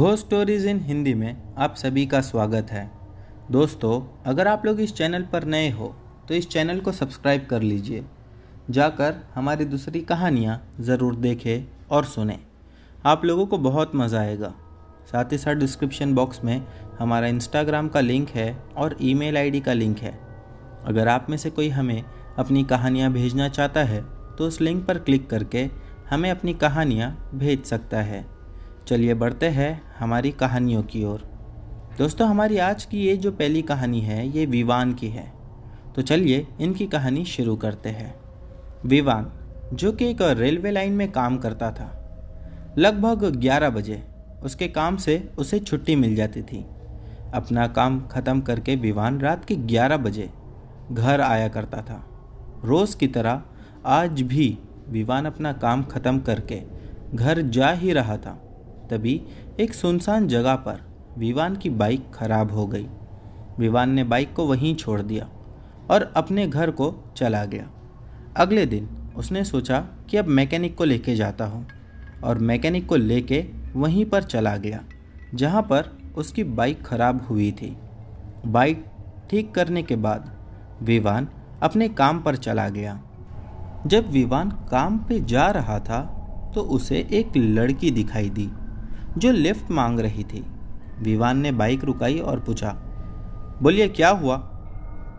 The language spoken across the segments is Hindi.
घो स्टोरीज इन हिंदी में आप सभी का स्वागत है दोस्तों अगर आप लोग इस चैनल पर नए हो तो इस चैनल को सब्सक्राइब कर लीजिए जाकर हमारी दूसरी कहानियाँ ज़रूर देखें और सुने आप लोगों को बहुत मज़ा आएगा साथ ही साथ डिस्क्रिप्शन बॉक्स में हमारा इंस्टाग्राम का लिंक है और ईमेल आईडी का लिंक है अगर आप में से कोई हमें अपनी कहानियाँ भेजना चाहता है तो उस लिंक पर क्लिक करके हमें अपनी कहानियाँ भेज सकता है चलिए बढ़ते हैं हमारी कहानियों की ओर दोस्तों हमारी आज की ये जो पहली कहानी है ये विवान की है तो चलिए इनकी कहानी शुरू करते हैं विवान जो कि एक रेलवे लाइन में काम करता था लगभग 11 बजे उसके काम से उसे छुट्टी मिल जाती थी अपना काम ख़त्म करके विवान रात के 11 बजे घर आया करता था रोज़ की तरह आज भी विवान अपना काम ख़त्म करके घर जा ही रहा था तभी एक सुनसान जगह पर विवान की बाइक खराब हो गई विवान ने बाइक को वहीं छोड़ दिया और अपने घर को चला गया अगले दिन उसने सोचा कि अब मैकेनिक को लेके जाता हूँ और मैकेनिक को लेके वहीं पर चला गया जहाँ पर उसकी बाइक खराब हुई थी बाइक ठीक करने के बाद विवान अपने काम पर चला गया जब विवान काम पे जा रहा था तो उसे एक लड़की दिखाई दी जो लिफ्ट मांग रही थी विवान ने बाइक रुकाई और पूछा बोलिए क्या हुआ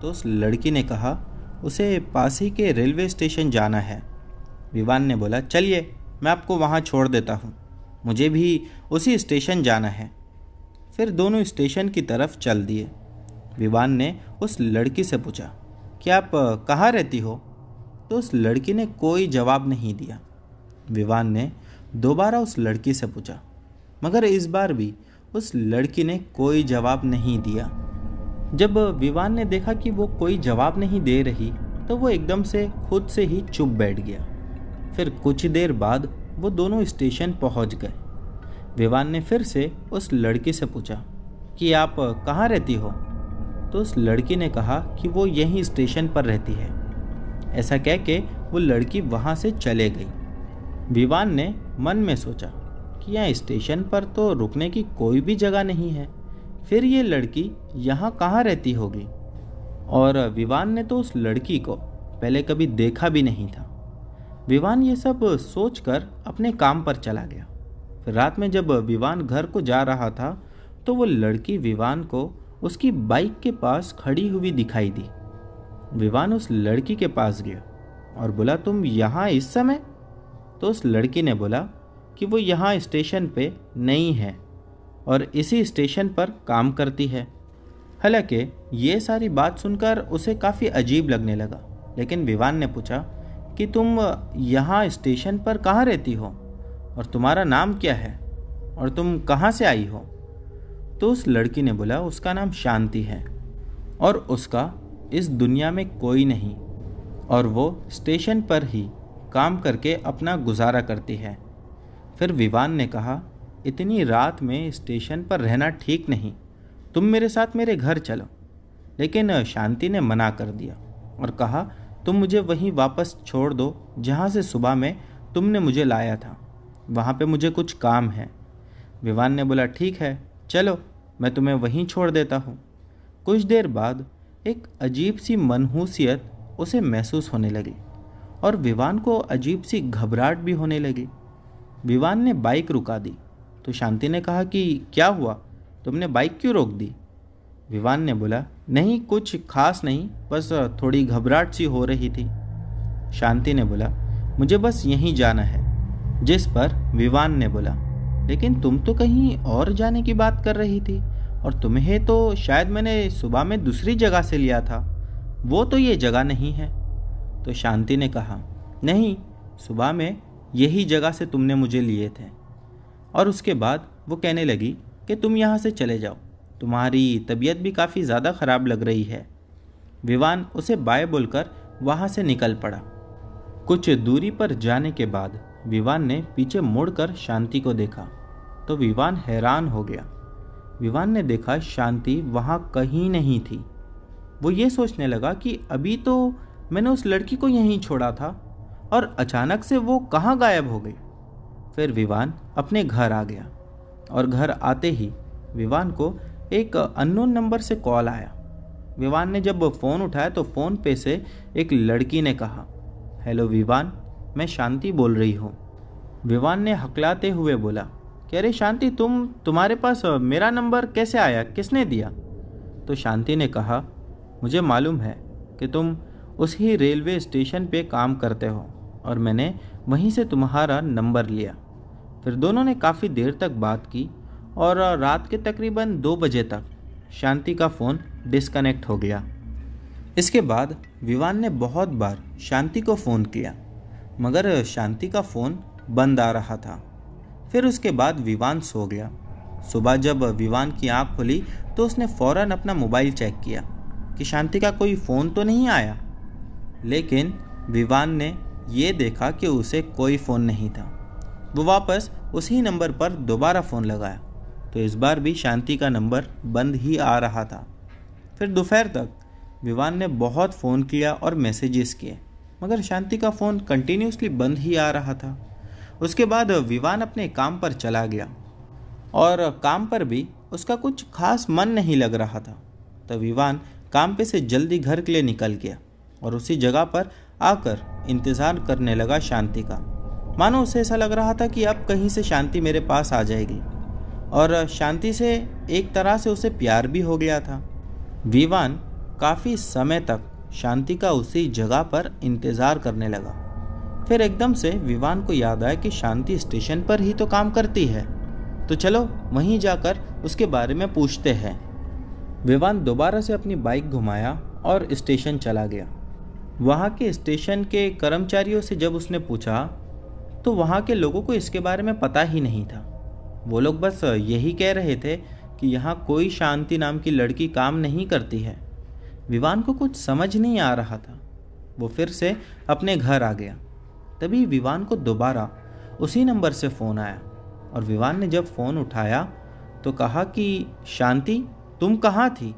तो उस लड़की ने कहा उसे पास ही के रेलवे स्टेशन जाना है विवान ने बोला चलिए मैं आपको वहाँ छोड़ देता हूँ मुझे भी उसी स्टेशन जाना है फिर दोनों स्टेशन की तरफ चल दिए विवान ने उस लड़की से पूछा कि आप कहाँ रहती हो तो उस लड़की ने कोई जवाब नहीं दिया विवान ने दोबारा उस लड़की से पूछा मगर इस बार भी उस लड़की ने कोई जवाब नहीं दिया जब विवान ने देखा कि वो कोई जवाब नहीं दे रही तो वो एकदम से खुद से ही चुप बैठ गया फिर कुछ देर बाद वो दोनों स्टेशन पहुंच गए विवान ने फिर से उस लड़की से पूछा कि आप कहाँ रहती हो तो उस लड़की ने कहा कि वो यहीं स्टेशन पर रहती है ऐसा कह के वो लड़की वहाँ से चले गई विवान ने मन में सोचा कि यहाँ स्टेशन पर तो रुकने की कोई भी जगह नहीं है फिर ये लड़की यहाँ कहाँ रहती होगी और विवान ने तो उस लड़की को पहले कभी देखा भी नहीं था विवान ये सब सोचकर अपने काम पर चला गया फिर रात में जब विवान घर को जा रहा था तो वो लड़की विवान को उसकी बाइक के पास खड़ी हुई दिखाई दी विवान उस लड़की के पास गया और बोला तुम यहाँ इस समय तो उस लड़की ने बोला कि वो यहाँ स्टेशन पे नहीं है और इसी स्टेशन पर काम करती है हालांकि ये सारी बात सुनकर उसे काफ़ी अजीब लगने लगा लेकिन विवान ने पूछा कि तुम यहाँ स्टेशन पर कहाँ रहती हो और तुम्हारा नाम क्या है और तुम कहाँ से आई हो तो उस लड़की ने बोला उसका नाम शांति है और उसका इस दुनिया में कोई नहीं और वो स्टेशन पर ही काम करके अपना गुजारा करती है फिर विवान ने कहा इतनी रात में स्टेशन पर रहना ठीक नहीं तुम मेरे साथ मेरे घर चलो लेकिन शांति ने मना कर दिया और कहा तुम मुझे वहीं वापस छोड़ दो जहाँ से सुबह में तुमने मुझे लाया था वहाँ पे मुझे कुछ काम है विवान ने बोला ठीक है चलो मैं तुम्हें वहीं छोड़ देता हूँ कुछ देर बाद एक अजीब सी मनहूसियत उसे महसूस होने लगी और विवान को अजीब सी घबराहट भी होने लगी विवान ने बाइक रुका दी तो शांति ने कहा कि क्या हुआ तुमने बाइक क्यों रोक दी विवान ने बोला नहीं कुछ खास नहीं बस थोड़ी घबराहट सी हो रही थी शांति ने बोला मुझे बस यहीं जाना है जिस पर विवान ने बोला लेकिन तुम तो कहीं और जाने की बात कर रही थी और तुम्हें तो शायद मैंने सुबह में दूसरी जगह से लिया था वो तो ये जगह नहीं है तो शांति ने कहा नहीं सुबह में यही जगह से तुमने मुझे लिए थे और उसके बाद वो कहने लगी कि तुम यहाँ से चले जाओ तुम्हारी तबीयत भी काफ़ी ज़्यादा ख़राब लग रही है विवान उसे बाय बोलकर वहाँ से निकल पड़ा कुछ दूरी पर जाने के बाद विवान ने पीछे मुड़कर शांति को देखा तो विवान हैरान हो गया विवान ने देखा शांति वहाँ कहीं नहीं थी वो ये सोचने लगा कि अभी तो मैंने उस लड़की को यहीं छोड़ा था और अचानक से वो कहाँ गायब हो गई फिर विवान अपने घर आ गया और घर आते ही विवान को एक अननोन नंबर से कॉल आया विवान ने जब फ़ोन उठाया तो फ़ोन पे से एक लड़की ने कहा हेलो विवान मैं शांति बोल रही हूँ विवान ने हकलाते हुए बोला कि अरे शांति तुम तुम्हारे पास मेरा नंबर कैसे आया किसने दिया तो शांति ने कहा मुझे मालूम है कि तुम उसी रेलवे स्टेशन पे काम करते हो और मैंने वहीं से तुम्हारा नंबर लिया फिर दोनों ने काफ़ी देर तक बात की और रात के तकरीबन दो बजे तक शांति का फ़ोन डिस्कनेक्ट हो गया इसके बाद विवान ने बहुत बार शांति को फ़ोन किया मगर शांति का फ़ोन बंद आ रहा था फिर उसके बाद विवान सो गया सुबह जब विवान की आंख खुली तो उसने फौरन अपना मोबाइल चेक किया कि शांति का कोई फ़ोन तो नहीं आया लेकिन विवान ने ये देखा कि उसे कोई फ़ोन नहीं था वो वापस उसी नंबर पर दोबारा फ़ोन लगाया तो इस बार भी शांति का नंबर बंद ही आ रहा था फिर दोपहर तक विवान ने बहुत फ़ोन किया और मैसेजेस किए मगर शांति का फ़ोन कंटिन्यूसली बंद ही आ रहा था उसके बाद विवान अपने काम पर चला गया और काम पर भी उसका कुछ खास मन नहीं लग रहा था तो विवान काम पे से जल्दी घर के लिए निकल गया और उसी जगह पर आकर इंतज़ार करने लगा शांति का मानो उसे ऐसा लग रहा था कि अब कहीं से शांति मेरे पास आ जाएगी और शांति से एक तरह से उसे प्यार भी हो गया था विवान काफ़ी समय तक शांति का उसी जगह पर इंतज़ार करने लगा फिर एकदम से विवान को याद आया कि शांति स्टेशन पर ही तो काम करती है तो चलो वहीं जाकर उसके बारे में पूछते हैं विवान दोबारा से अपनी बाइक घुमाया और स्टेशन चला गया वहाँ के स्टेशन के कर्मचारियों से जब उसने पूछा तो वहाँ के लोगों को इसके बारे में पता ही नहीं था वो लोग बस यही कह रहे थे कि यहाँ कोई शांति नाम की लड़की काम नहीं करती है विवान को कुछ समझ नहीं आ रहा था वो फिर से अपने घर आ गया तभी विवान को दोबारा उसी नंबर से फ़ोन आया और विवान ने जब फ़ोन उठाया तो कहा कि शांति तुम कहाँ थी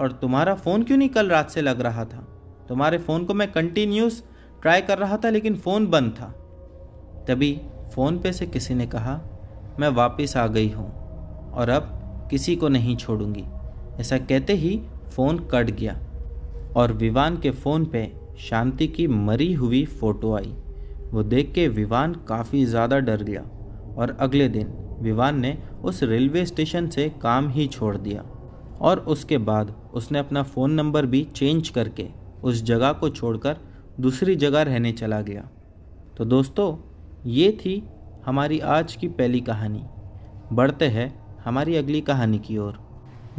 और तुम्हारा फ़ोन क्यों नहीं कल रात से लग रहा था तुम्हारे फ़ोन को मैं कंटिन्यूस ट्राई कर रहा था लेकिन फ़ोन बंद था तभी फ़ोन पे से किसी ने कहा मैं वापस आ गई हूँ और अब किसी को नहीं छोड़ूंगी ऐसा कहते ही फ़ोन कट गया और विवान के फ़ोन पे शांति की मरी हुई फ़ोटो आई वो देख के विवान काफ़ी ज़्यादा डर गया और अगले दिन विवान ने उस रेलवे स्टेशन से काम ही छोड़ दिया और उसके बाद उसने अपना फ़ोन नंबर भी चेंज करके उस जगह को छोड़कर दूसरी जगह रहने चला गया तो दोस्तों ये थी हमारी आज की पहली कहानी बढ़ते हैं हमारी अगली कहानी की ओर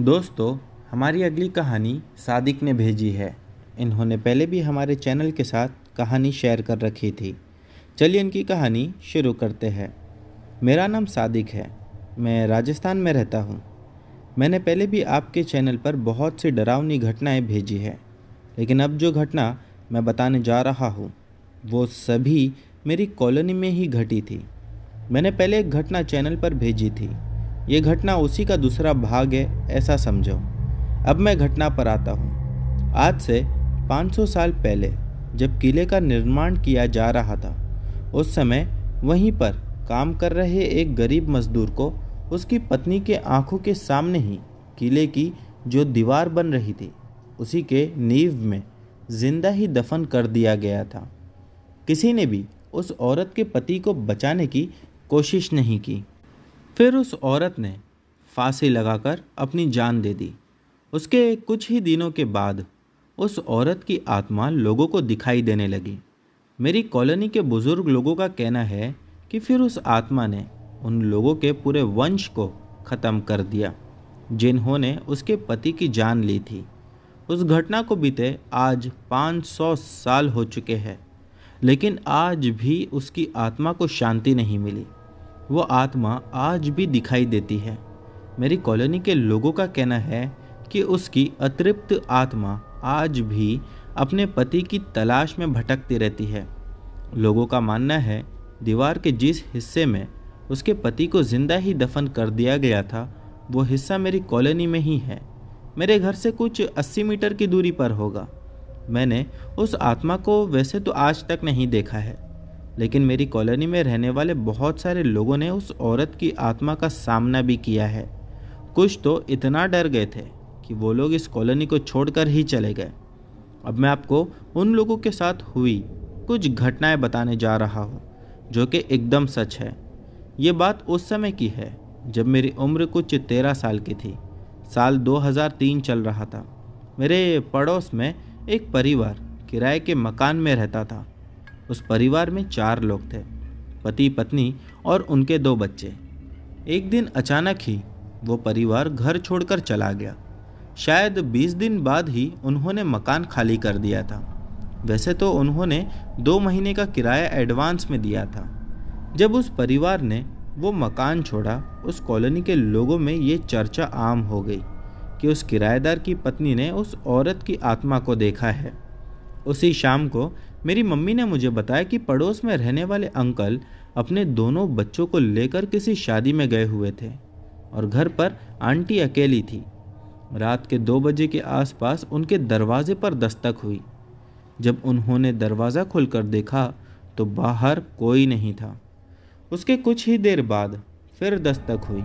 दोस्तों हमारी अगली कहानी सादिक ने भेजी है इन्होंने पहले भी हमारे चैनल के साथ कहानी शेयर कर रखी थी चलिए इनकी कहानी शुरू करते हैं मेरा नाम सादिक है मैं राजस्थान में रहता हूँ मैंने पहले भी आपके चैनल पर बहुत सी डरावनी घटनाएं भेजी है लेकिन अब जो घटना मैं बताने जा रहा हूँ वो सभी मेरी कॉलोनी में ही घटी थी मैंने पहले एक घटना चैनल पर भेजी थी ये घटना उसी का दूसरा भाग है ऐसा समझो अब मैं घटना पर आता हूँ आज से 500 साल पहले जब किले का निर्माण किया जा रहा था उस समय वहीं पर काम कर रहे एक गरीब मजदूर को उसकी पत्नी के आंखों के सामने ही किले की जो दीवार बन रही थी उसी के नींव में जिंदा ही दफन कर दिया गया था किसी ने भी उस औरत के पति को बचाने की कोशिश नहीं की फिर उस औरत ने फांसी लगाकर अपनी जान दे दी उसके कुछ ही दिनों के बाद उस औरत की आत्मा लोगों को दिखाई देने लगी मेरी कॉलोनी के बुज़ुर्ग लोगों का कहना है कि फिर उस आत्मा ने उन लोगों के पूरे वंश को ख़त्म कर दिया जिन्होंने उसके पति की जान ली थी उस घटना को बीते आज 500 साल हो चुके हैं लेकिन आज भी उसकी आत्मा को शांति नहीं मिली वो आत्मा आज भी दिखाई देती है मेरी कॉलोनी के लोगों का कहना है कि उसकी अतृप्त आत्मा आज भी अपने पति की तलाश में भटकती रहती है लोगों का मानना है दीवार के जिस हिस्से में उसके पति को जिंदा ही दफन कर दिया गया था वो हिस्सा मेरी कॉलोनी में ही है मेरे घर से कुछ अस्सी मीटर की दूरी पर होगा मैंने उस आत्मा को वैसे तो आज तक नहीं देखा है लेकिन मेरी कॉलोनी में रहने वाले बहुत सारे लोगों ने उस औरत की आत्मा का सामना भी किया है कुछ तो इतना डर गए थे कि वो लोग इस कॉलोनी को छोड़कर ही चले गए अब मैं आपको उन लोगों के साथ हुई कुछ घटनाएं बताने जा रहा हूँ जो कि एकदम सच है ये बात उस समय की है जब मेरी उम्र कुछ तेरह साल की थी साल 2003 चल रहा था मेरे पड़ोस में एक परिवार किराए के मकान में रहता था उस परिवार में चार लोग थे पति पत्नी और उनके दो बच्चे एक दिन अचानक ही वो परिवार घर छोड़कर चला गया शायद 20 दिन बाद ही उन्होंने मकान खाली कर दिया था वैसे तो उन्होंने दो महीने का किराया एडवांस में दिया था जब उस परिवार ने वो मकान छोड़ा उस कॉलोनी के लोगों में ये चर्चा आम हो गई कि उस किराएदार की पत्नी ने उस औरत की आत्मा को देखा है उसी शाम को मेरी मम्मी ने मुझे बताया कि पड़ोस में रहने वाले अंकल अपने दोनों बच्चों को लेकर किसी शादी में गए हुए थे और घर पर आंटी अकेली थी रात के दो बजे के आसपास उनके दरवाजे पर दस्तक हुई जब उन्होंने दरवाज़ा खोलकर देखा तो बाहर कोई नहीं था उसके कुछ ही देर बाद फिर दस्तक हुई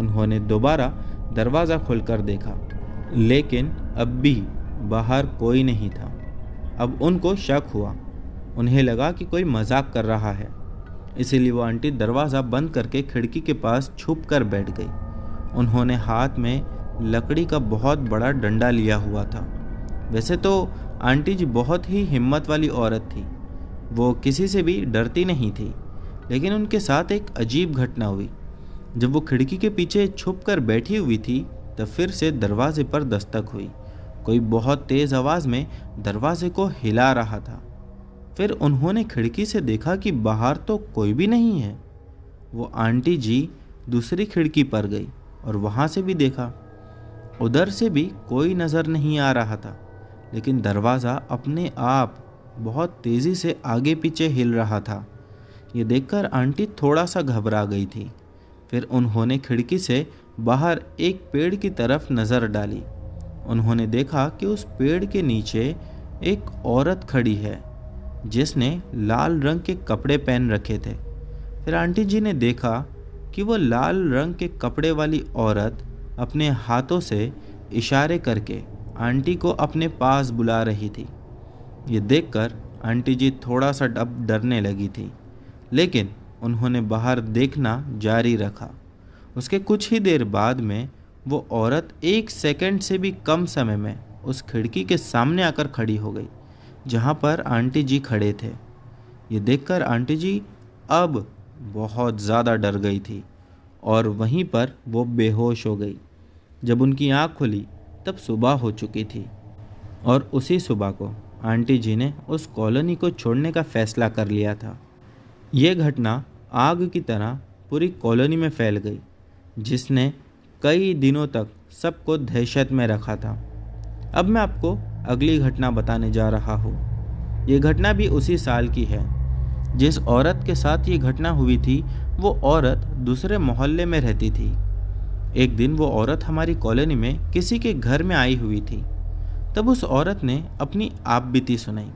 उन्होंने दोबारा दरवाज़ा खोलकर देखा लेकिन अब भी बाहर कोई नहीं था अब उनको शक हुआ उन्हें लगा कि कोई मजाक कर रहा है इसीलिए वो आंटी दरवाज़ा बंद करके खिड़की के पास छुप कर बैठ गई उन्होंने हाथ में लकड़ी का बहुत बड़ा डंडा लिया हुआ था वैसे तो आंटी जी बहुत ही हिम्मत वाली औरत थी वो किसी से भी डरती नहीं थी लेकिन उनके साथ एक अजीब घटना हुई जब वो खिड़की के पीछे छुप कर बैठी हुई थी तब फिर से दरवाजे पर दस्तक हुई कोई बहुत तेज़ आवाज़ में दरवाजे को हिला रहा था फिर उन्होंने खिड़की से देखा कि बाहर तो कोई भी नहीं है वो आंटी जी दूसरी खिड़की पर गई और वहाँ से भी देखा उधर से भी कोई नज़र नहीं आ रहा था लेकिन दरवाज़ा अपने आप बहुत तेज़ी से आगे पीछे हिल रहा था ये देखकर आंटी थोड़ा सा घबरा गई थी फिर उन्होंने खिड़की से बाहर एक पेड़ की तरफ नज़र डाली उन्होंने देखा कि उस पेड़ के नीचे एक औरत खड़ी है जिसने लाल रंग के कपड़े पहन रखे थे फिर आंटी जी ने देखा कि वह लाल रंग के कपड़े वाली औरत अपने हाथों से इशारे करके आंटी को अपने पास बुला रही थी ये देखकर आंटी जी थोड़ा सा डब डरने लगी थी लेकिन उन्होंने बाहर देखना जारी रखा उसके कुछ ही देर बाद में वो औरत एक सेकंड से भी कम समय में उस खिड़की के सामने आकर खड़ी हो गई जहाँ पर आंटी जी खड़े थे ये देखकर आंटी जी अब बहुत ज़्यादा डर गई थी और वहीं पर वो बेहोश हो गई जब उनकी आँख खुली तब सुबह हो चुकी थी और उसी सुबह को आंटी जी ने उस कॉलोनी को छोड़ने का फैसला कर लिया था ये घटना आग की तरह पूरी कॉलोनी में फैल गई जिसने कई दिनों तक सबको दहशत में रखा था अब मैं आपको अगली घटना बताने जा रहा हूँ ये घटना भी उसी साल की है जिस औरत के साथ ये घटना हुई थी वो औरत दूसरे मोहल्ले में रहती थी एक दिन वो औरत हमारी कॉलोनी में किसी के घर में आई हुई थी तब उस औरत ने अपनी आप बीती सुनाई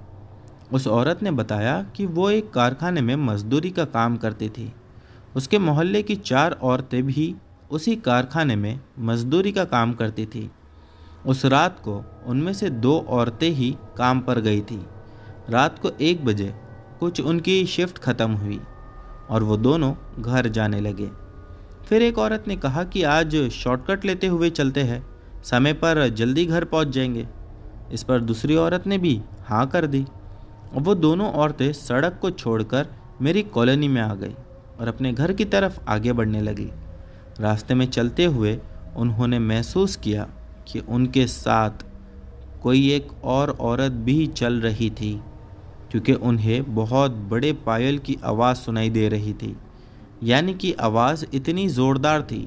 उस औरत ने बताया कि वो एक कारखाने में मजदूरी का काम करती थी उसके मोहल्ले की चार औरतें भी उसी कारखाने में मजदूरी का काम करती थी उस रात को उनमें से दो औरतें ही काम पर गई थी रात को एक बजे कुछ उनकी शिफ्ट ख़त्म हुई और वो दोनों घर जाने लगे फिर एक औरत ने कहा कि आज शॉर्टकट लेते हुए चलते हैं समय पर जल्दी घर पहुंच जाएंगे इस पर दूसरी औरत ने भी हाँ कर दी वो दोनों औरतें सड़क को छोड़कर मेरी कॉलोनी में आ गई और अपने घर की तरफ आगे बढ़ने लगी रास्ते में चलते हुए उन्होंने महसूस किया कि उनके साथ कोई एक और औरत भी चल रही थी क्योंकि उन्हें बहुत बड़े पायल की आवाज़ सुनाई दे रही थी यानी कि आवाज़ इतनी ज़ोरदार थी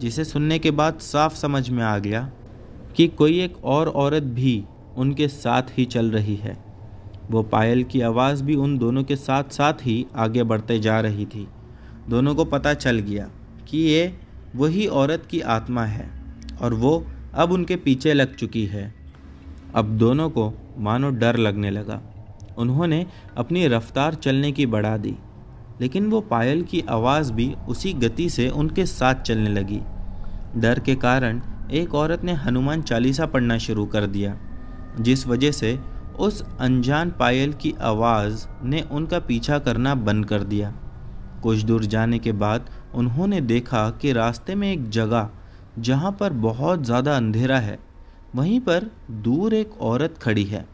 जिसे सुनने के बाद साफ समझ में आ गया कि कोई एक और औरत भी उनके साथ ही चल रही है वो पायल की आवाज़ भी उन दोनों के साथ साथ ही आगे बढ़ते जा रही थी दोनों को पता चल गया कि ये वही औरत की आत्मा है और वो अब उनके पीछे लग चुकी है अब दोनों को मानो डर लगने लगा उन्होंने अपनी रफ्तार चलने की बढ़ा दी लेकिन वो पायल की आवाज़ भी उसी गति से उनके साथ चलने लगी डर के कारण एक औरत ने हनुमान चालीसा पढ़ना शुरू कर दिया जिस वजह से उस अनजान पायल की आवाज़ ने उनका पीछा करना बंद कर दिया कुछ दूर जाने के बाद उन्होंने देखा कि रास्ते में एक जगह जहाँ पर बहुत ज़्यादा अंधेरा है वहीं पर दूर एक औरत खड़ी है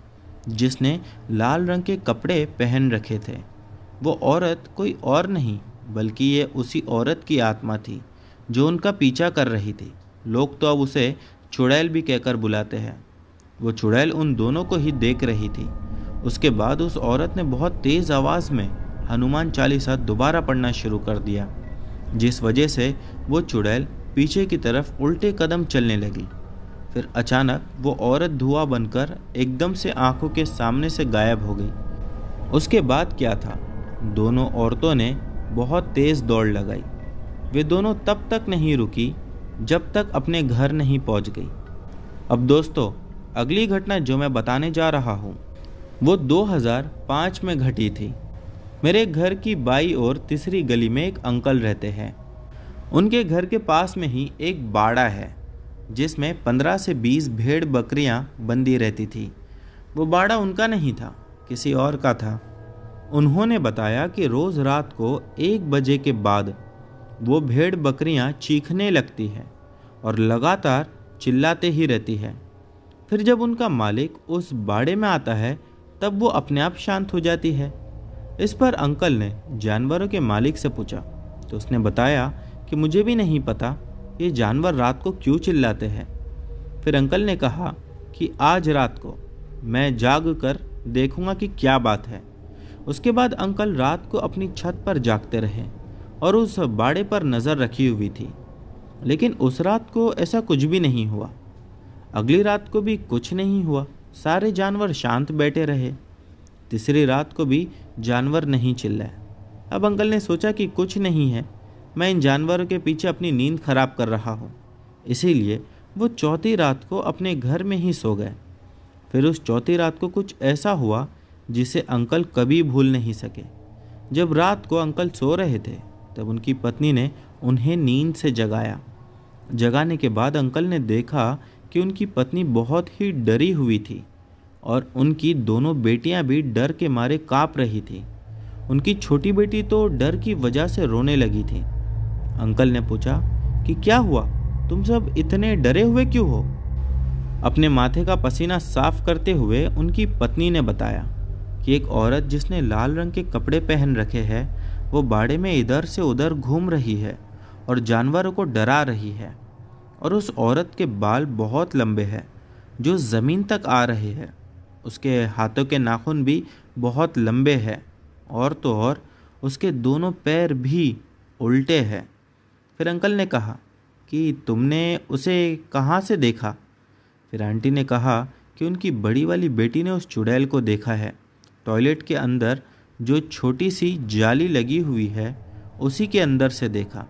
जिसने लाल रंग के कपड़े पहन रखे थे वो औरत कोई और नहीं बल्कि ये उसी औरत की आत्मा थी जो उनका पीछा कर रही थी लोग तो अब उसे चुड़ैल भी कहकर बुलाते हैं वो चुड़ैल उन दोनों को ही देख रही थी उसके बाद उस औरत ने बहुत तेज़ आवाज़ में हनुमान चालीसा दोबारा पढ़ना शुरू कर दिया जिस वजह से वो चुड़ैल पीछे की तरफ उल्टे कदम चलने लगी फिर अचानक वो औरत धुआं बनकर एकदम से आंखों के सामने से गायब हो गई उसके बाद क्या था दोनों औरतों ने बहुत तेज़ दौड़ लगाई वे दोनों तब तक नहीं रुकी जब तक अपने घर नहीं पहुंच गई अब दोस्तों अगली घटना जो मैं बताने जा रहा हूँ वो 2005 में घटी थी मेरे घर की बाई और तीसरी गली में एक अंकल रहते हैं उनके घर के पास में ही एक बाड़ा है जिसमें 15 से 20 भेड़ बकरियाँ बंदी रहती थी वो बाड़ा उनका नहीं था किसी और का था उन्होंने बताया कि रोज़ रात को एक बजे के बाद वो भेड़ बकरियाँ चीखने लगती है और लगातार चिल्लाते ही रहती है फिर जब उनका मालिक उस बाड़े में आता है तब वो अपने आप शांत हो जाती है इस पर अंकल ने जानवरों के मालिक से पूछा तो उसने बताया कि मुझे भी नहीं पता ये जानवर रात को क्यों चिल्लाते हैं फिर अंकल ने कहा कि आज रात को मैं जाग कर देखूंगा कि क्या बात है उसके बाद अंकल रात को अपनी छत पर जागते रहे और उस बाड़े पर नज़र रखी हुई थी लेकिन उस रात को ऐसा कुछ भी नहीं हुआ अगली रात को भी कुछ नहीं हुआ सारे जानवर शांत बैठे रहे तीसरी रात को भी जानवर नहीं चिल्लाए अब अंकल ने सोचा कि कुछ नहीं है मैं इन जानवरों के पीछे अपनी नींद खराब कर रहा हूँ इसीलिए वो चौथी रात को अपने घर में ही सो गए फिर उस चौथी रात को कुछ ऐसा हुआ जिसे अंकल कभी भूल नहीं सके जब रात को अंकल सो रहे थे तब उनकी पत्नी ने उन्हें नींद से जगाया जगाने के बाद अंकल ने देखा कि उनकी पत्नी बहुत ही डरी हुई थी और उनकी दोनों बेटियां भी डर के मारे काँप रही थी उनकी छोटी बेटी तो डर की वजह से रोने लगी थी अंकल ने पूछा कि क्या हुआ तुम सब इतने डरे हुए क्यों हो अपने माथे का पसीना साफ करते हुए उनकी पत्नी ने बताया कि एक औरत जिसने लाल रंग के कपड़े पहन रखे हैं वो बाड़े में इधर से उधर घूम रही है और जानवरों को डरा रही है और उस औरत के बाल बहुत लंबे हैं जो ज़मीन तक आ रहे हैं उसके हाथों के नाखून भी बहुत लंबे हैं और तो और उसके दोनों पैर भी उल्टे हैं फिर अंकल ने कहा कि तुमने उसे कहाँ से देखा फिर आंटी ने कहा कि उनकी बड़ी वाली बेटी ने उस चुड़ैल को देखा है टॉयलेट के अंदर जो छोटी सी जाली लगी हुई है उसी के अंदर से देखा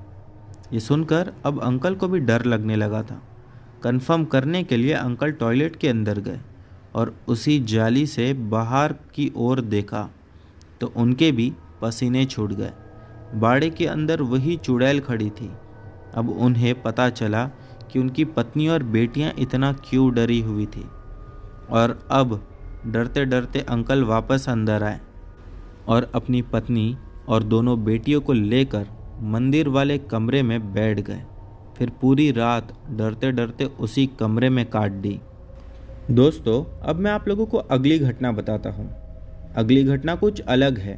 ये सुनकर अब अंकल को भी डर लगने लगा था कंफर्म करने के लिए अंकल टॉयलेट के अंदर गए और उसी जाली से बाहर की ओर देखा तो उनके भी पसीने छूट गए बाड़े के अंदर वही चुड़ैल खड़ी थी अब उन्हें पता चला कि उनकी पत्नी और बेटियां इतना क्यों डरी हुई थी और अब डरते डरते अंकल वापस अंदर आए और अपनी पत्नी और दोनों बेटियों को लेकर मंदिर वाले कमरे में बैठ गए फिर पूरी रात डरते डरते उसी कमरे में काट दी दोस्तों अब मैं आप लोगों को अगली घटना बताता हूँ अगली घटना कुछ अलग है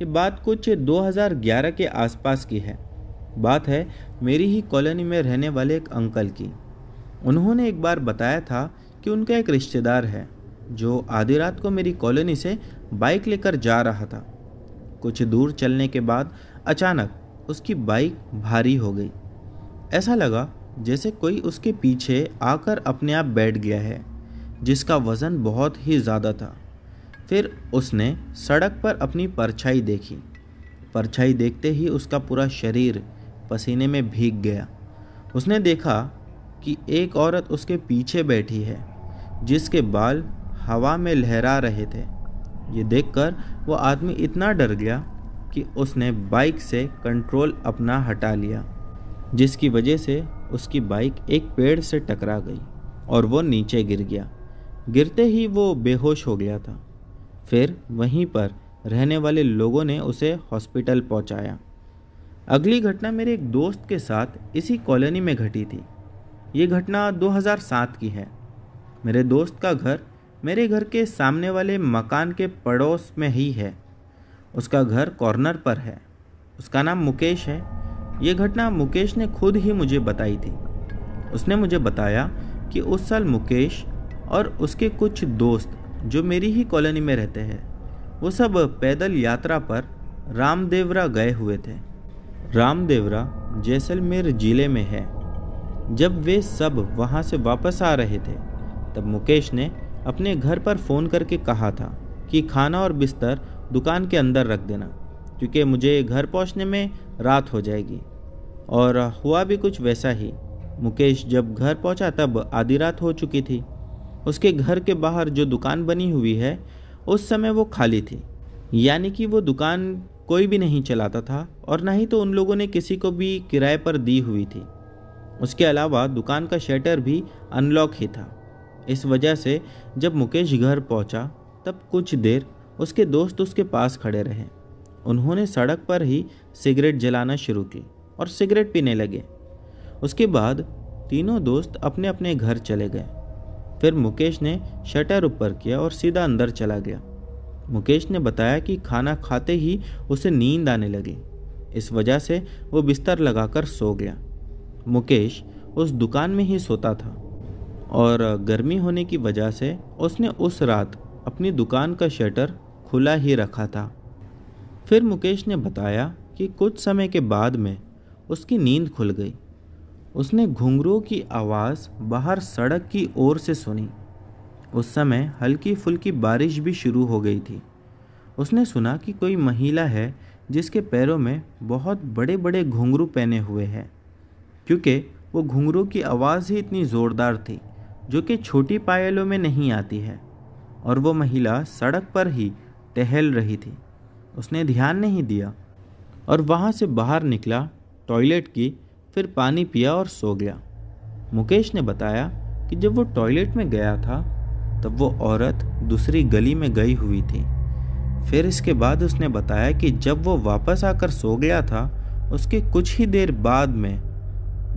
ये बात कुछ 2011 के आसपास की है बात है मेरी ही कॉलोनी में रहने वाले एक अंकल की उन्होंने एक बार बताया था कि उनका एक रिश्तेदार है जो आधी रात को मेरी कॉलोनी से बाइक लेकर जा रहा था कुछ दूर चलने के बाद अचानक उसकी बाइक भारी हो गई ऐसा लगा जैसे कोई उसके पीछे आकर अपने आप बैठ गया है जिसका वज़न बहुत ही ज़्यादा था फिर उसने सड़क पर अपनी परछाई देखी परछाई देखते ही उसका पूरा शरीर पसीने में भीग गया उसने देखा कि एक औरत उसके पीछे बैठी है जिसके बाल हवा में लहरा रहे थे ये देखकर वो आदमी इतना डर गया कि उसने बाइक से कंट्रोल अपना हटा लिया जिसकी वजह से उसकी बाइक एक पेड़ से टकरा गई और वो नीचे गिर गया गिरते ही वो बेहोश हो गया था फिर वहीं पर रहने वाले लोगों ने उसे हॉस्पिटल पहुंचाया। अगली घटना मेरे एक दोस्त के साथ इसी कॉलोनी में घटी थी ये घटना 2007 की है मेरे दोस्त का घर मेरे घर के सामने वाले मकान के पड़ोस में ही है उसका घर कॉर्नर पर है उसका नाम मुकेश है ये घटना मुकेश ने खुद ही मुझे बताई थी उसने मुझे बताया कि उस साल मुकेश और उसके कुछ दोस्त जो मेरी ही कॉलोनी में रहते हैं वो सब पैदल यात्रा पर रामदेवरा गए हुए थे रामदेवरा जैसलमेर ज़िले में है जब वे सब वहाँ से वापस आ रहे थे तब मुकेश ने अपने घर पर फ़ोन करके कहा था कि खाना और बिस्तर दुकान के अंदर रख देना क्योंकि मुझे घर पहुंचने में रात हो जाएगी और हुआ भी कुछ वैसा ही मुकेश जब घर पहुंचा तब आधी रात हो चुकी थी उसके घर के बाहर जो दुकान बनी हुई है उस समय वो खाली थी यानी कि वो दुकान कोई भी नहीं चलाता था और ना ही तो उन लोगों ने किसी को भी किराए पर दी हुई थी उसके अलावा दुकान का शटर भी अनलॉक ही था इस वजह से जब मुकेश घर पहुंचा तब कुछ देर उसके दोस्त उसके पास खड़े रहे उन्होंने सड़क पर ही सिगरेट जलाना शुरू की और सिगरेट पीने लगे उसके बाद तीनों दोस्त अपने अपने घर चले गए फिर मुकेश ने शटर ऊपर किया और सीधा अंदर चला गया मुकेश ने बताया कि खाना खाते ही उसे नींद आने लगी इस वजह से वो बिस्तर लगाकर सो गया मुकेश उस दुकान में ही सोता था और गर्मी होने की वजह से उसने उस रात अपनी दुकान का शटर खुला ही रखा था फिर मुकेश ने बताया कि कुछ समय के बाद में उसकी नींद खुल गई उसने घुंघरों की आवाज़ बाहर सड़क की ओर से सुनी उस समय हल्की फुल्की बारिश भी शुरू हो गई थी उसने सुना कि कोई महिला है जिसके पैरों में बहुत बड़े बड़े घुंघरू पहने हुए हैं क्योंकि वो घुंघरू की आवाज़ ही इतनी ज़ोरदार थी जो कि छोटी पायलों में नहीं आती है और वो महिला सड़क पर ही टहल रही थी उसने ध्यान नहीं दिया और वहाँ से बाहर निकला टॉयलेट की फिर पानी पिया और सो गया मुकेश ने बताया कि जब वो टॉयलेट में गया था तब वो औरत दूसरी गली में गई हुई थी फिर इसके बाद उसने बताया कि जब वो वापस आकर सो गया था उसके कुछ ही देर बाद में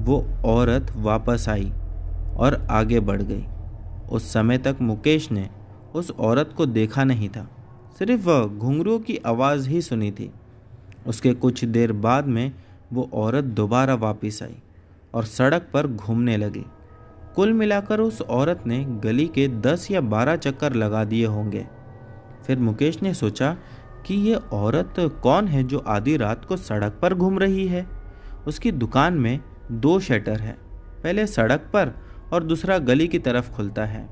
वो औरत वापस आई और आगे बढ़ गई उस समय तक मुकेश ने उस औरत को देखा नहीं था सिर्फ घुंघरू की आवाज़ ही सुनी थी उसके कुछ देर बाद में वो औरत दोबारा वापस आई और सड़क पर घूमने लगी कुल मिलाकर उस औरत ने गली के दस या बारह चक्कर लगा दिए होंगे फिर मुकेश ने सोचा कि ये औरत कौन है जो आधी रात को सड़क पर घूम रही है उसकी दुकान में दो शटर है पहले सड़क पर और दूसरा गली की तरफ खुलता है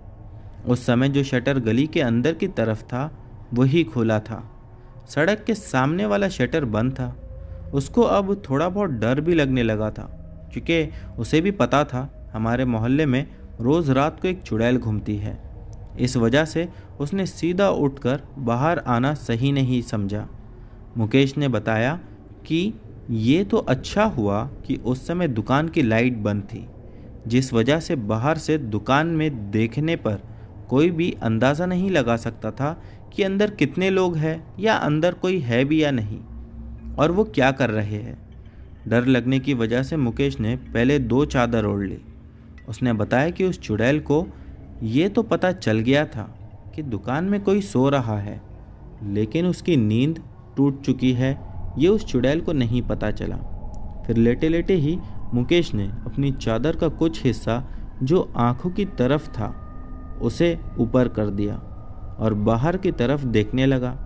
उस समय जो शटर गली के अंदर की तरफ था वही खुला था सड़क के सामने वाला शटर बंद था उसको अब थोड़ा बहुत डर भी लगने लगा था क्योंकि उसे भी पता था हमारे मोहल्ले में रोज़ रात को एक चुड़ैल घूमती है इस वजह से उसने सीधा उठकर बाहर आना सही नहीं समझा मुकेश ने बताया कि ये तो अच्छा हुआ कि उस समय दुकान की लाइट बंद थी जिस वजह से बाहर से दुकान में देखने पर कोई भी अंदाज़ा नहीं लगा सकता था कि अंदर कितने लोग हैं या अंदर कोई है भी या नहीं और वो क्या कर रहे हैं डर लगने की वजह से मुकेश ने पहले दो चादर ओढ़ ली उसने बताया कि उस चुड़ैल को ये तो पता चल गया था कि दुकान में कोई सो रहा है लेकिन उसकी नींद टूट चुकी है ये उस चुड़ैल को नहीं पता चला फिर लेटे लेटे ही मुकेश ने अपनी चादर का कुछ हिस्सा जो आंखों की तरफ था उसे ऊपर कर दिया और बाहर की तरफ देखने लगा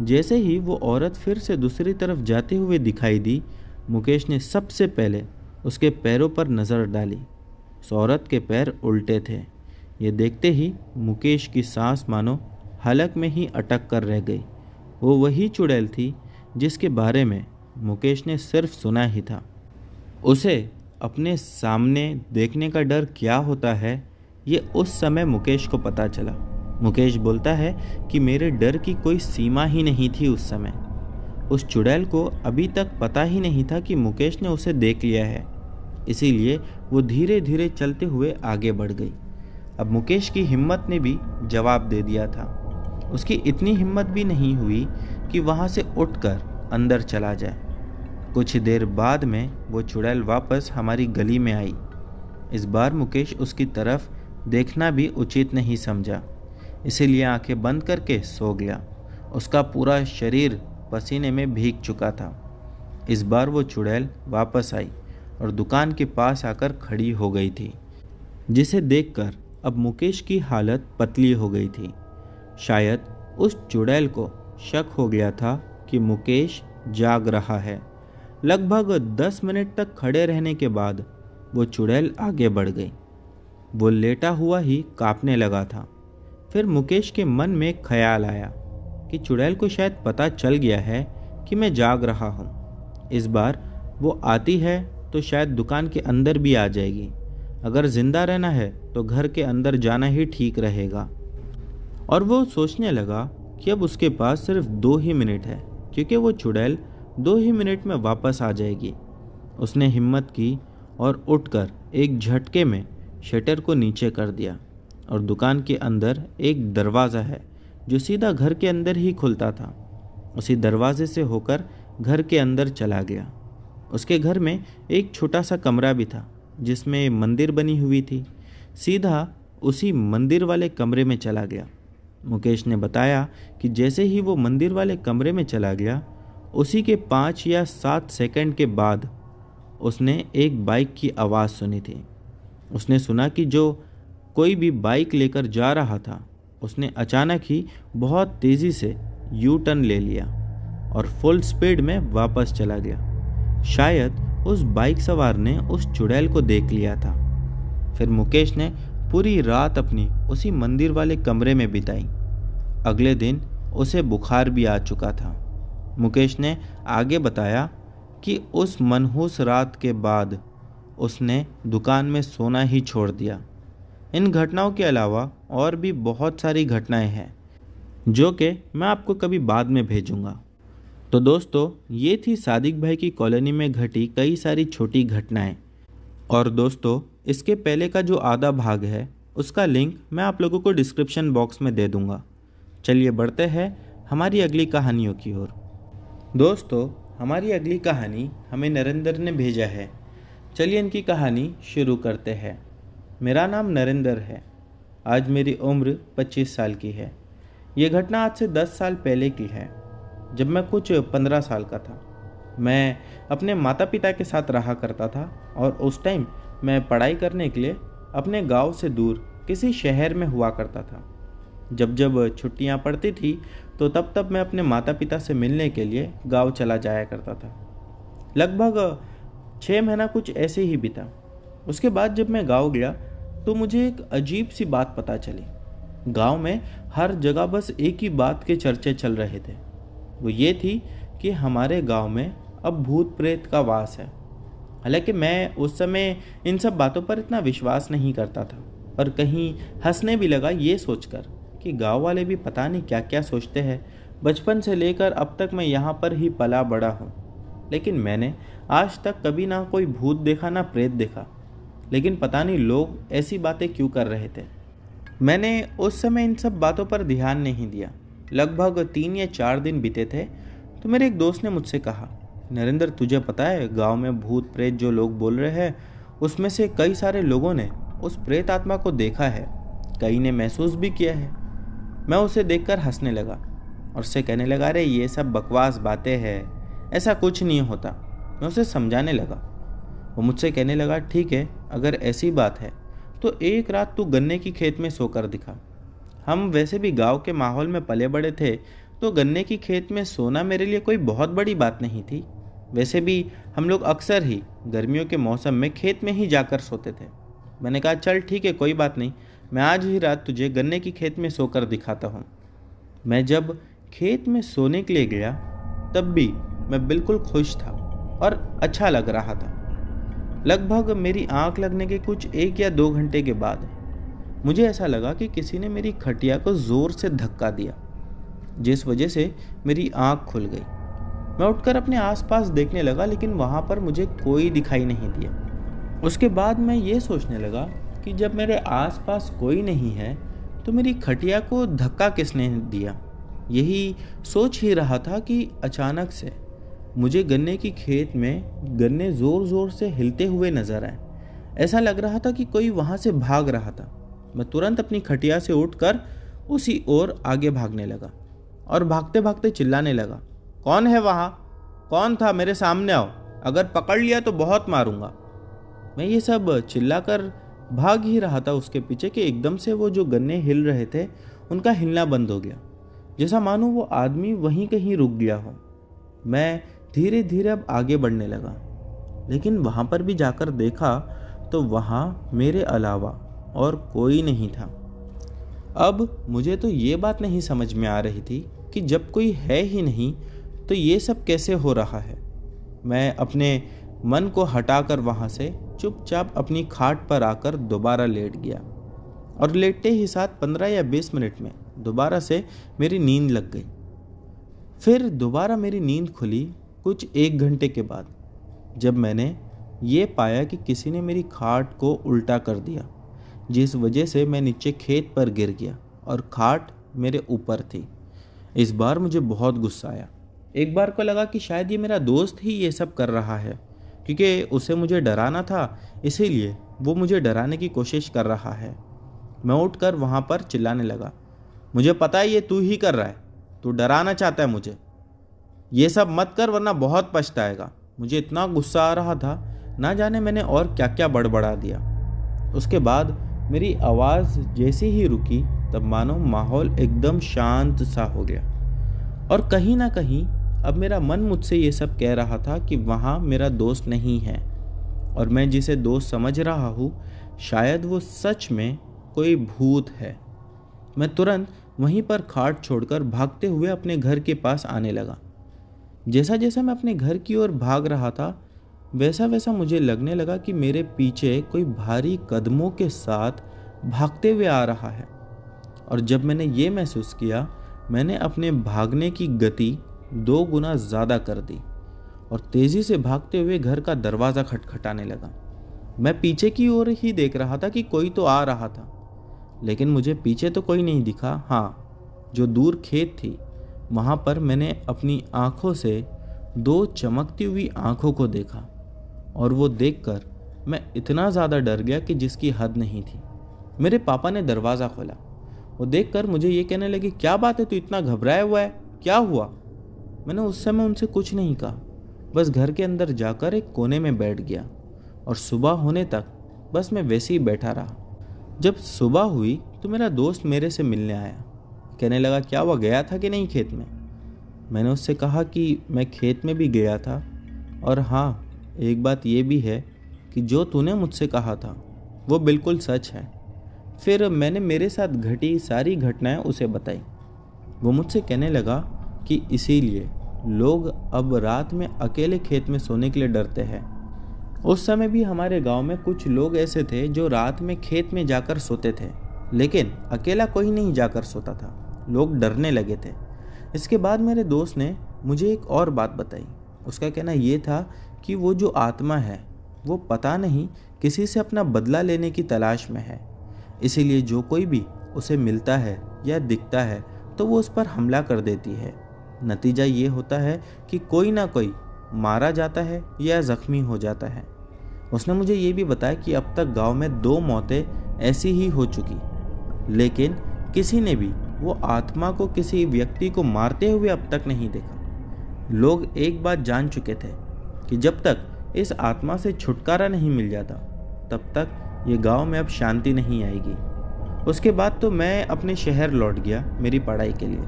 जैसे ही वो औरत फिर से दूसरी तरफ जाते हुए दिखाई दी मुकेश ने सबसे पहले उसके पैरों पर नज़र डाली उस औरत के पैर उल्टे थे ये देखते ही मुकेश की सांस मानो हलक में ही अटक कर रह गई वो वही चुड़ैल थी जिसके बारे में मुकेश ने सिर्फ सुना ही था उसे अपने सामने देखने का डर क्या होता है ये उस समय मुकेश को पता चला मुकेश बोलता है कि मेरे डर की कोई सीमा ही नहीं थी उस समय उस चुड़ैल को अभी तक पता ही नहीं था कि मुकेश ने उसे देख लिया है इसीलिए वो धीरे धीरे चलते हुए आगे बढ़ गई अब मुकेश की हिम्मत ने भी जवाब दे दिया था उसकी इतनी हिम्मत भी नहीं हुई कि वहाँ से उठकर अंदर चला जाए कुछ देर बाद में वो चुड़ैल वापस हमारी गली में आई इस बार मुकेश उसकी तरफ देखना भी उचित नहीं समझा इसीलिए आंखें बंद करके सो गया उसका पूरा शरीर पसीने में भीग चुका था इस बार वो चुड़ैल वापस आई और दुकान के पास आकर खड़ी हो गई थी जिसे देखकर अब मुकेश की हालत पतली हो गई थी शायद उस चुड़ैल को शक हो गया था कि मुकेश जाग रहा है लगभग दस मिनट तक खड़े रहने के बाद वो चुड़ैल आगे बढ़ गई वो लेटा हुआ ही कांपने लगा था फिर मुकेश के मन में ख्याल आया कि चुड़ैल को शायद पता चल गया है कि मैं जाग रहा हूँ इस बार वो आती है तो शायद दुकान के अंदर भी आ जाएगी अगर ज़िंदा रहना है तो घर के अंदर जाना ही ठीक रहेगा और वो सोचने लगा कि अब उसके पास सिर्फ दो ही मिनट है क्योंकि वो चुड़ैल दो ही मिनट में वापस आ जाएगी उसने हिम्मत की और उठकर एक झटके में शटर को नीचे कर दिया और दुकान के अंदर एक दरवाज़ा है जो सीधा घर के अंदर ही खुलता था उसी दरवाजे से होकर घर के अंदर चला गया उसके घर में एक छोटा सा कमरा भी था जिसमें मंदिर बनी हुई थी सीधा उसी मंदिर वाले कमरे में चला गया मुकेश ने बताया कि जैसे ही वो मंदिर वाले कमरे में चला गया उसी के पाँच या सात सेकंड के बाद उसने एक बाइक की आवाज़ सुनी थी उसने सुना कि जो कोई भी बाइक लेकर जा रहा था उसने अचानक ही बहुत तेज़ी से यू टर्न ले लिया और फुल स्पीड में वापस चला गया शायद उस बाइक सवार ने उस चुड़ैल को देख लिया था फिर मुकेश ने पूरी रात अपनी उसी मंदिर वाले कमरे में बिताई अगले दिन उसे बुखार भी आ चुका था मुकेश ने आगे बताया कि उस मनहूस रात के बाद उसने दुकान में सोना ही छोड़ दिया इन घटनाओं के अलावा और भी बहुत सारी घटनाएं हैं जो कि मैं आपको कभी बाद में भेजूँगा तो दोस्तों ये थी सादिक भाई की कॉलोनी में घटी कई सारी छोटी घटनाएं और दोस्तों इसके पहले का जो आधा भाग है उसका लिंक मैं आप लोगों को डिस्क्रिप्शन बॉक्स में दे दूँगा चलिए बढ़ते हैं हमारी अगली कहानियों की ओर दोस्तों हमारी अगली कहानी हमें नरेंद्र ने भेजा है चलिए इनकी कहानी शुरू करते हैं मेरा नाम नरेंद्र है आज मेरी उम्र 25 साल की है ये घटना आज से 10 साल पहले की है जब मैं कुछ 15 साल का था मैं अपने माता पिता के साथ रहा करता था और उस टाइम मैं पढ़ाई करने के लिए अपने गांव से दूर किसी शहर में हुआ करता था जब जब छुट्टियां पड़ती थी तो तब तब मैं अपने माता पिता से मिलने के लिए गांव चला जाया करता था लगभग छः महीना कुछ ऐसे ही बीता उसके बाद जब मैं गांव गया तो मुझे एक अजीब सी बात पता चली गांव में हर जगह बस एक ही बात के चर्चे चल रहे थे वो ये थी कि हमारे गांव में अब भूत प्रेत का वास है हालांकि मैं उस समय इन सब बातों पर इतना विश्वास नहीं करता था और कहीं हंसने भी लगा ये सोचकर कि गांव वाले भी पता नहीं क्या क्या सोचते हैं बचपन से लेकर अब तक मैं यहाँ पर ही पला बड़ा हूँ लेकिन मैंने आज तक कभी ना कोई भूत देखा ना प्रेत देखा लेकिन पता नहीं लोग ऐसी बातें क्यों कर रहे थे मैंने उस समय इन सब बातों पर ध्यान नहीं दिया लगभग तीन या चार दिन बीते थे तो मेरे एक दोस्त ने मुझसे कहा नरेंद्र तुझे पता है गांव में भूत प्रेत जो लोग बोल रहे हैं उसमें से कई सारे लोगों ने उस प्रेत आत्मा को देखा है कई ने महसूस भी किया है मैं उसे देखकर हंसने लगा और उससे कहने लगा अरे ये सब बकवास बातें हैं ऐसा कुछ नहीं होता मैं उसे समझाने लगा वो मुझसे कहने लगा ठीक है अगर ऐसी बात है तो एक रात तू गन्ने की खेत में सोकर दिखा हम वैसे भी गांव के माहौल में पले बड़े थे तो गन्ने की खेत में सोना मेरे लिए कोई बहुत बड़ी बात नहीं थी वैसे भी हम लोग अक्सर ही गर्मियों के मौसम में खेत में ही जाकर सोते थे मैंने कहा चल ठीक है कोई बात नहीं मैं आज ही रात तुझे गन्ने की खेत में सोकर दिखाता हूँ मैं जब खेत में सोने के लिए गया तब भी मैं बिल्कुल खुश था और अच्छा लग रहा था लगभग मेरी आंख लगने के कुछ एक या दो घंटे के बाद मुझे ऐसा लगा कि किसी ने मेरी खटिया को ज़ोर से धक्का दिया जिस वजह से मेरी आंख खुल गई मैं उठकर अपने आसपास देखने लगा लेकिन वहाँ पर मुझे कोई दिखाई नहीं दिया उसके बाद मैं ये सोचने लगा कि जब मेरे आसपास कोई नहीं है तो मेरी खटिया को धक्का किसने दिया यही सोच ही रहा था कि अचानक से मुझे गन्ने की खेत में गन्ने ज़ोर ज़ोर से हिलते हुए नजर आए ऐसा लग रहा था कि कोई वहाँ से भाग रहा था मैं तुरंत अपनी खटिया से उठकर उसी ओर आगे भागने लगा और भागते भागते चिल्लाने लगा कौन है वहाँ कौन था मेरे सामने आओ अगर पकड़ लिया तो बहुत मारूंगा मैं ये सब चिल्लाकर भाग ही रहा था उसके पीछे कि एकदम से वो जो गन्ने हिल रहे थे उनका हिलना बंद हो गया जैसा मानो वो आदमी वहीं कहीं रुक गया हो मैं धीरे धीरे अब आगे बढ़ने लगा लेकिन वहाँ पर भी जाकर देखा तो वहाँ मेरे अलावा और कोई नहीं था अब मुझे तो ये बात नहीं समझ में आ रही थी कि जब कोई है ही नहीं तो ये सब कैसे हो रहा है मैं अपने मन को हटाकर वहाँ से चुपचाप अपनी खाट पर आकर दोबारा लेट गया और लेटते ही साथ पंद्रह या बीस मिनट में दोबारा से मेरी नींद लग गई फिर दोबारा मेरी नींद खुली कुछ एक घंटे के बाद जब मैंने ये पाया कि किसी ने मेरी खाट को उल्टा कर दिया जिस वजह से मैं नीचे खेत पर गिर गया और खाट मेरे ऊपर थी इस बार मुझे बहुत गुस्सा आया एक बार को लगा कि शायद ये मेरा दोस्त ही ये सब कर रहा है क्योंकि उसे मुझे डराना था इसीलिए वो मुझे डराने की कोशिश कर रहा है मैं उठकर वहाँ पर चिल्लाने लगा मुझे पता है ये तू ही कर रहा है तू डराना चाहता है मुझे ये सब मत कर वरना बहुत पछताएगा मुझे इतना गुस्सा आ रहा था ना जाने मैंने और क्या क्या बड़बड़ा दिया उसके बाद मेरी आवाज़ जैसे ही रुकी तब मानो माहौल एकदम शांत सा हो गया और कहीं ना कहीं अब मेरा मन मुझसे ये सब कह रहा था कि वहाँ मेरा दोस्त नहीं है और मैं जिसे दोस्त समझ रहा हूँ शायद वो सच में कोई भूत है मैं तुरंत वहीं पर खाट छोड़कर भागते हुए अपने घर के पास आने लगा जैसा जैसा मैं अपने घर की ओर भाग रहा था वैसा वैसा मुझे लगने लगा कि मेरे पीछे कोई भारी कदमों के साथ भागते हुए आ रहा है और जब मैंने ये महसूस किया मैंने अपने भागने की गति दो गुना ज़्यादा कर दी और तेज़ी से भागते हुए घर का दरवाज़ा खटखटाने लगा मैं पीछे की ओर ही देख रहा था कि कोई तो आ रहा था लेकिन मुझे पीछे तो कोई नहीं दिखा हाँ जो दूर खेत थी वहाँ पर मैंने अपनी आँखों से दो चमकती हुई आँखों को देखा और वो देखकर मैं इतना ज़्यादा डर गया कि जिसकी हद नहीं थी मेरे पापा ने दरवाज़ा खोला वो देख मुझे ये कहने लगे क्या बात है तू इतना घबराया हुआ है क्या हुआ मैंने उस समय उनसे कुछ नहीं कहा बस घर के अंदर जाकर एक कोने में बैठ गया और सुबह होने तक बस मैं वैसे ही बैठा रहा जब सुबह हुई तो मेरा दोस्त मेरे से मिलने आया कहने लगा क्या वह गया था कि नहीं खेत में मैंने उससे कहा कि मैं खेत में भी गया था और हाँ एक बात यह भी है कि जो तूने मुझसे कहा था वो बिल्कुल सच है फिर मैंने मेरे साथ घटी सारी घटनाएं उसे बताई वो मुझसे कहने लगा कि इसीलिए लोग अब रात में अकेले खेत में सोने के लिए डरते हैं उस समय भी हमारे गांव में कुछ लोग ऐसे थे जो रात में खेत में जाकर सोते थे लेकिन अकेला कोई नहीं जाकर सोता था लोग डरने लगे थे इसके बाद मेरे दोस्त ने मुझे एक और बात बताई उसका कहना ये था कि वो जो आत्मा है वो पता नहीं किसी से अपना बदला लेने की तलाश में है इसीलिए जो कोई भी उसे मिलता है या दिखता है तो वो उस पर हमला कर देती है नतीजा ये होता है कि कोई ना कोई मारा जाता है या ज़ख्मी हो जाता है उसने मुझे ये भी बताया कि अब तक गांव में दो मौतें ऐसी ही हो चुकी लेकिन किसी ने भी वो आत्मा को किसी व्यक्ति को मारते हुए अब तक नहीं देखा लोग एक बात जान चुके थे कि जब तक इस आत्मा से छुटकारा नहीं मिल जाता तब तक ये गांव में अब शांति नहीं आएगी उसके बाद तो मैं अपने शहर लौट गया मेरी पढ़ाई के लिए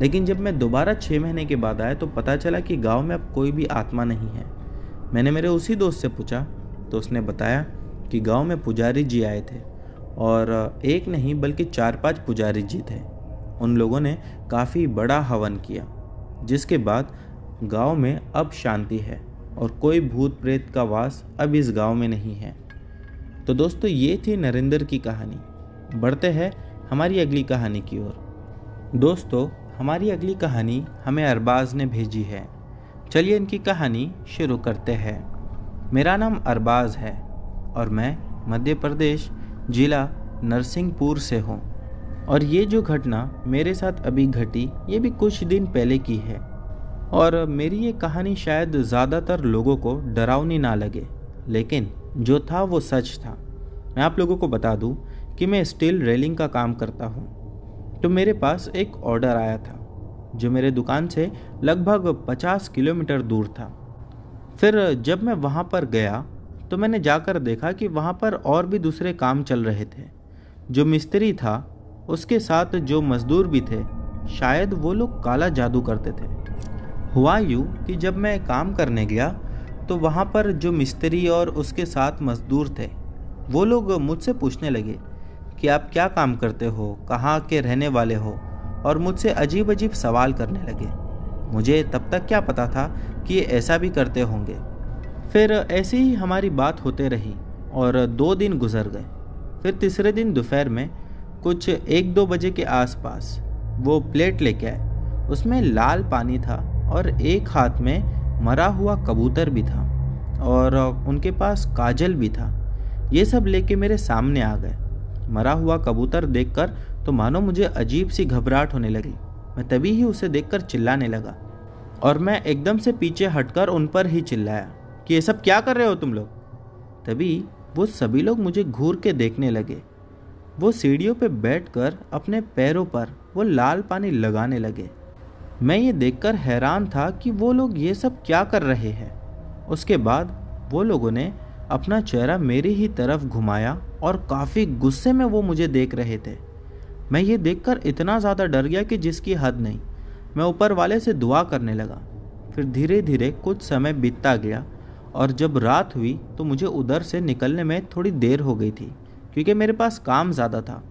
लेकिन जब मैं दोबारा छः महीने के बाद आया तो पता चला कि गांव में अब कोई भी आत्मा नहीं है मैंने मेरे उसी दोस्त से पूछा तो उसने बताया कि गांव में पुजारी जी आए थे और एक नहीं बल्कि चार पांच पुजारी जी थे उन लोगों ने काफ़ी बड़ा हवन किया जिसके बाद गांव में अब शांति है और कोई भूत प्रेत का वास अब इस गांव में नहीं है तो दोस्तों ये थी नरेंद्र की कहानी बढ़ते हैं हमारी अगली कहानी की ओर दोस्तों हमारी अगली कहानी हमें अरबाज ने भेजी है चलिए इनकी कहानी शुरू करते हैं मेरा नाम अरबाज है और मैं मध्य प्रदेश जिला नरसिंहपुर से हूँ और ये जो घटना मेरे साथ अभी घटी ये भी कुछ दिन पहले की है और मेरी ये कहानी शायद ज़्यादातर लोगों को डरावनी ना लगे लेकिन जो था वो सच था मैं आप लोगों को बता दूं कि मैं स्टील रेलिंग का काम करता हूँ तो मेरे पास एक ऑर्डर आया था जो मेरे दुकान से लगभग 50 किलोमीटर दूर था फिर जब मैं वहाँ पर गया तो मैंने जाकर देखा कि वहाँ पर और भी दूसरे काम चल रहे थे जो मिस्त्री था उसके साथ जो मजदूर भी थे शायद वो लोग काला जादू करते थे हुआ यूँ कि जब मैं काम करने गया तो वहाँ पर जो मिस्त्री और उसके साथ मजदूर थे वो लोग मुझसे पूछने लगे कि आप क्या काम करते हो कहाँ के रहने वाले हो और मुझसे अजीब अजीब सवाल करने लगे मुझे तब तक क्या पता था कि ये ऐसा भी करते होंगे फिर ऐसी ही हमारी बात होते रही और दो दिन गुजर गए फिर तीसरे दिन दोपहर में कुछ एक दो बजे के आसपास वो प्लेट लेके आए उसमें लाल पानी था और एक हाथ में मरा हुआ कबूतर भी था और उनके पास काजल भी था ये सब लेके मेरे सामने आ गए मरा हुआ कबूतर देखकर तो मानो मुझे अजीब सी घबराहट होने लगी मैं तभी ही उसे देखकर चिल्लाने लगा और मैं एकदम से पीछे हटकर उन पर ही चिल्लाया कि ये सब क्या कर रहे हो तुम लोग तभी वो सभी लोग मुझे घूर के देखने लगे वो सीढ़ियों पे बैठकर अपने पैरों पर वो लाल पानी लगाने लगे मैं ये देखकर हैरान था कि वो लोग ये सब क्या कर रहे हैं उसके बाद वो लोगों ने अपना चेहरा मेरी ही तरफ घुमाया और काफ़ी गुस्से में वो मुझे देख रहे थे मैं ये देखकर इतना ज़्यादा डर गया कि जिसकी हद नहीं मैं ऊपर वाले से दुआ करने लगा फिर धीरे धीरे कुछ समय बीतता गया और जब रात हुई तो मुझे उधर से निकलने में थोड़ी देर हो गई थी क्योंकि मेरे पास काम ज़्यादा था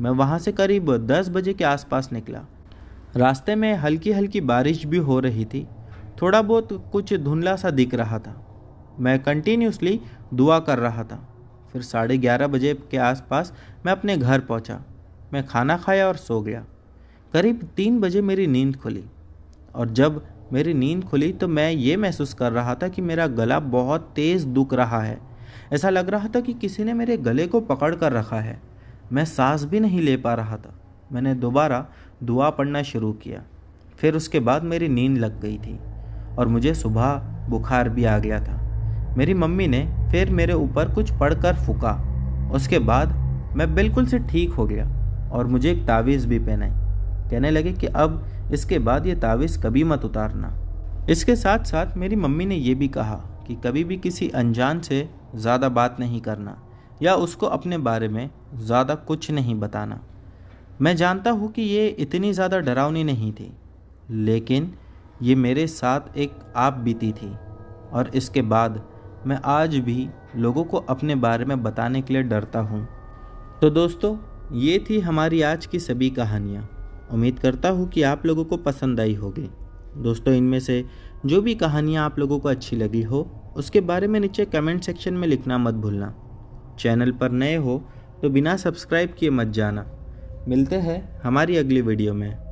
मैं वहाँ से करीब दस बजे के आसपास निकला रास्ते में हल्की हल्की बारिश भी हो रही थी थोड़ा बहुत कुछ धुंधला सा दिख रहा था मैं कंटिन्यूसली दुआ कर रहा था फिर साढ़े ग्यारह बजे के आसपास मैं अपने घर पहुंचा। मैं खाना खाया और सो गया करीब तीन बजे मेरी नींद खुली और जब मेरी नींद खुली तो मैं ये महसूस कर रहा था कि मेरा गला बहुत तेज़ दुख रहा है ऐसा लग रहा था कि किसी ने मेरे गले को पकड़ कर रखा है मैं सांस भी नहीं ले पा रहा था मैंने दोबारा दुआ पढ़ना शुरू किया फिर उसके बाद मेरी नींद लग गई थी और मुझे सुबह बुखार भी आ गया था मेरी मम्मी ने फिर मेरे ऊपर कुछ पढ़कर फूका उसके बाद मैं बिल्कुल से ठीक हो गया और मुझे एक तावीज़ भी पहनाई कहने लगे कि अब इसके बाद ये तावीज़ कभी मत उतारना इसके साथ साथ मेरी मम्मी ने यह भी कहा कि कभी भी किसी अनजान से ज़्यादा बात नहीं करना या उसको अपने बारे में ज़्यादा कुछ नहीं बताना मैं जानता हूँ कि ये इतनी ज़्यादा डरावनी नहीं थी लेकिन ये मेरे साथ एक आप बीती थी और इसके बाद मैं आज भी लोगों को अपने बारे में बताने के लिए डरता हूँ तो दोस्तों ये थी हमारी आज की सभी कहानियाँ उम्मीद करता हूँ कि आप लोगों को पसंद आई होगी दोस्तों इनमें से जो भी कहानियाँ आप लोगों को अच्छी लगी हो उसके बारे में नीचे कमेंट सेक्शन में लिखना मत भूलना चैनल पर नए हो तो बिना सब्सक्राइब किए मत जाना मिलते हैं हमारी अगली वीडियो में